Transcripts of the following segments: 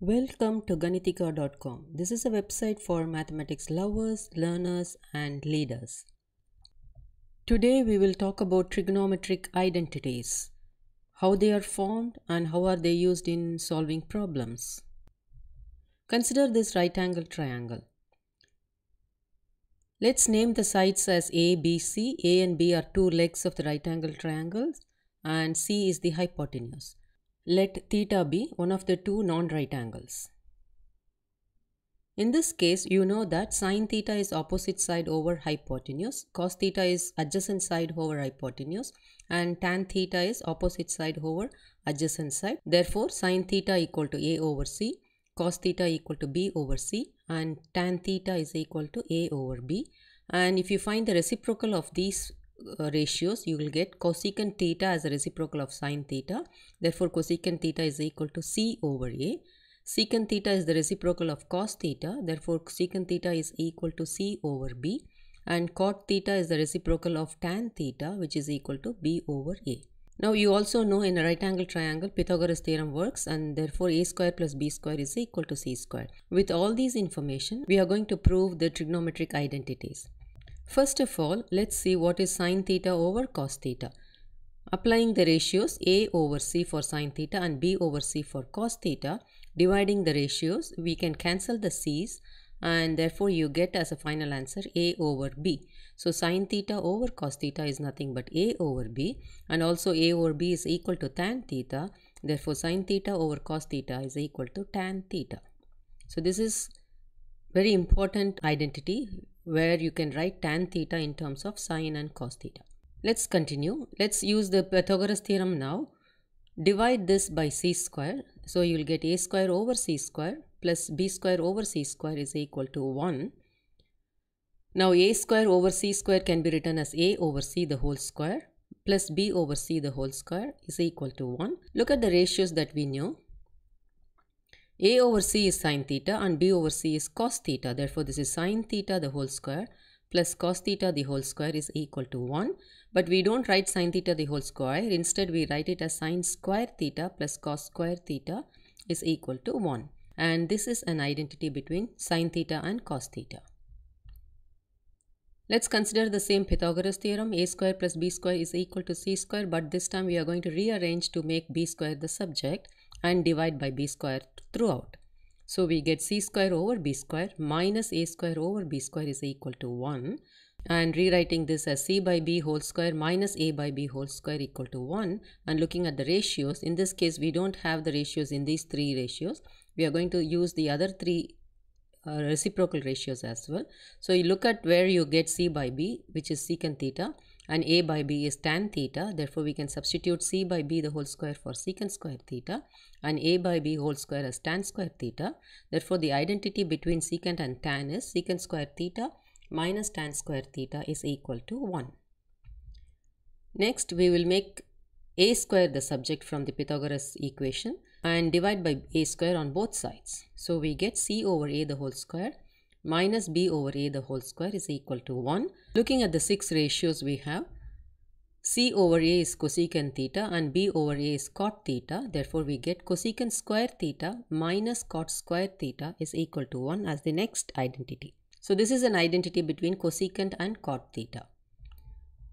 Welcome to Ganitika.com. This is a website for mathematics lovers, learners, and leaders. Today we will talk about trigonometric identities, how they are formed and how are they used in solving problems. Consider this right angle triangle. Let's name the sides as A, B, C. A and B are two legs of the right angle triangle and C is the hypotenuse let theta be one of the two non-right angles. In this case, you know that sine theta is opposite side over hypotenuse, cos theta is adjacent side over hypotenuse and tan theta is opposite side over adjacent side. Therefore, sine theta equal to A over C, cos theta equal to B over C and tan theta is equal to A over B. And if you find the reciprocal of these uh, ratios you will get cosecant theta as a reciprocal of sine theta therefore cosecant theta is equal to c over a secant theta is the reciprocal of cos theta therefore secant theta is equal to c over b and cot theta is the reciprocal of tan theta which is equal to b over a now you also know in a right angle triangle Pythagoras theorem works and therefore a square plus b square is equal to c square. With all these information we are going to prove the trigonometric identities. First of all, let's see what is sine theta over cos theta. Applying the ratios A over C for sine theta and B over C for cos theta, dividing the ratios, we can cancel the C's and therefore you get as a final answer A over B. So sine theta over cos theta is nothing but A over B and also A over B is equal to tan theta. Therefore sine theta over cos theta is equal to tan theta. So this is very important identity where you can write tan theta in terms of sine and cos theta. Let's continue. Let's use the Pythagoras theorem now. Divide this by c square. So you'll get a square over c square plus b square over c square is equal to 1. Now a square over c square can be written as a over c the whole square plus b over c the whole square is equal to 1. Look at the ratios that we knew. A over C is sine theta and B over C is cos theta. Therefore, this is sine theta the whole square plus cos theta the whole square is equal to 1. But we don't write sine theta the whole square. Instead, we write it as sine square theta plus cos square theta is equal to 1. And this is an identity between sine theta and cos theta. Let's consider the same Pythagoras theorem a square plus b square is equal to c square but this time we are going to rearrange to make b square the subject and divide by b square throughout. So we get c square over b square minus a square over b square is equal to 1 and rewriting this as c by b whole square minus a by b whole square equal to 1 and looking at the ratios in this case we don't have the ratios in these three ratios we are going to use the other three uh, reciprocal ratios as well so you look at where you get c by b which is secant theta and a by b is tan theta. Therefore, we can substitute c by b the whole square for secant square theta and a by b whole square as tan square theta. Therefore, the identity between secant and tan is secant square theta minus tan square theta is equal to 1. Next, we will make a square the subject from the Pythagoras equation and divide by a square on both sides. So, we get c over a the whole square minus b over a the whole square is equal to 1. Looking at the six ratios we have, c over a is cosecant theta and b over a is cot theta. Therefore, we get cosecant square theta minus cot square theta is equal to 1 as the next identity. So, this is an identity between cosecant and cot theta.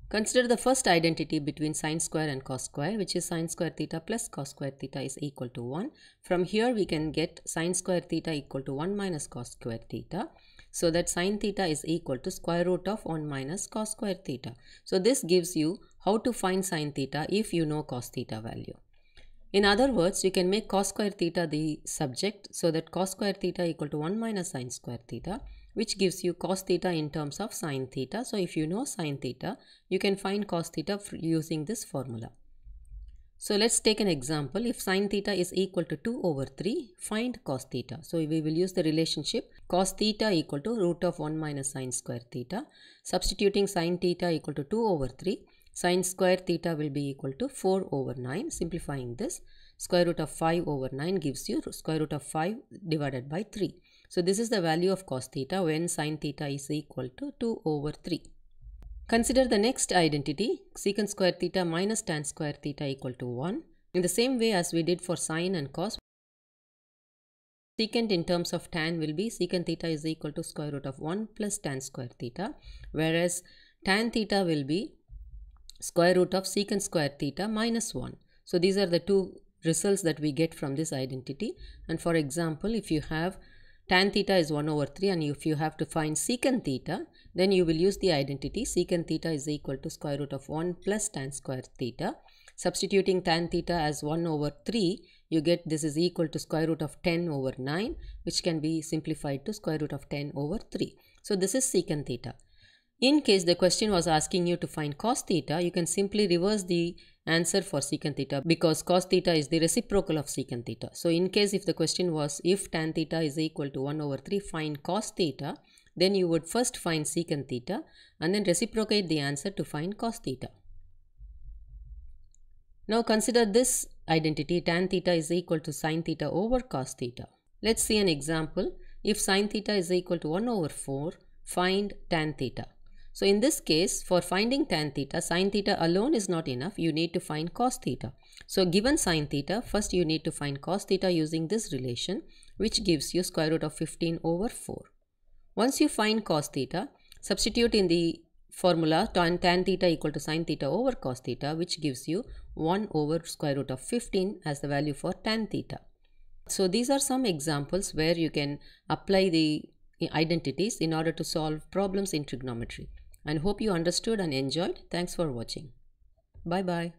Consider the first identity between sine square and cos square which is sine square theta plus cos square theta is equal to 1. From here we can get sine square theta equal to 1 minus cos square theta. So that sine theta is equal to square root of 1 minus cos square theta. So this gives you how to find sine theta if you know cos theta value. In other words, you can make cos square theta the subject so that cos square theta equal to 1 minus sine square theta which gives you cos theta in terms of sine theta. So if you know sine theta, you can find cos theta using this formula. So let's take an example. If sine theta is equal to 2 over 3, find cos theta. So we will use the relationship cos theta equal to root of 1 minus sine square theta. Substituting sine theta equal to 2 over 3, sine square theta will be equal to 4 over 9. Simplifying this, square root of 5 over 9 gives you square root of 5 divided by 3. So this is the value of cos theta when sin theta is equal to 2 over 3. Consider the next identity secant square theta minus tan square theta equal to 1 in the same way as we did for sine and cos. Secant in terms of tan will be secant theta is equal to square root of 1 plus tan square theta whereas tan theta will be square root of secant square theta minus 1. So these are the two results that we get from this identity and for example if you have tan theta is 1 over 3 and if you have to find secant theta, then you will use the identity secant theta is equal to square root of 1 plus tan square theta. Substituting tan theta as 1 over 3, you get this is equal to square root of 10 over 9, which can be simplified to square root of 10 over 3. So this is secant theta. In case the question was asking you to find cos theta, you can simply reverse the answer for secant theta because cos theta is the reciprocal of secant theta. So in case if the question was if tan theta is equal to 1 over 3 find cos theta then you would first find secant theta and then reciprocate the answer to find cos theta. Now consider this identity tan theta is equal to sine theta over cos theta. Let's see an example. If sine theta is equal to 1 over 4, find tan theta. So in this case, for finding tan theta, sine theta alone is not enough. You need to find cos theta. So given sine theta, first you need to find cos theta using this relation, which gives you square root of 15 over 4. Once you find cos theta, substitute in the formula tan, tan theta equal to sine theta over cos theta, which gives you 1 over square root of 15 as the value for tan theta. So these are some examples where you can apply the identities in order to solve problems in trigonometry and hope you understood and enjoyed. Thanks for watching. Bye bye.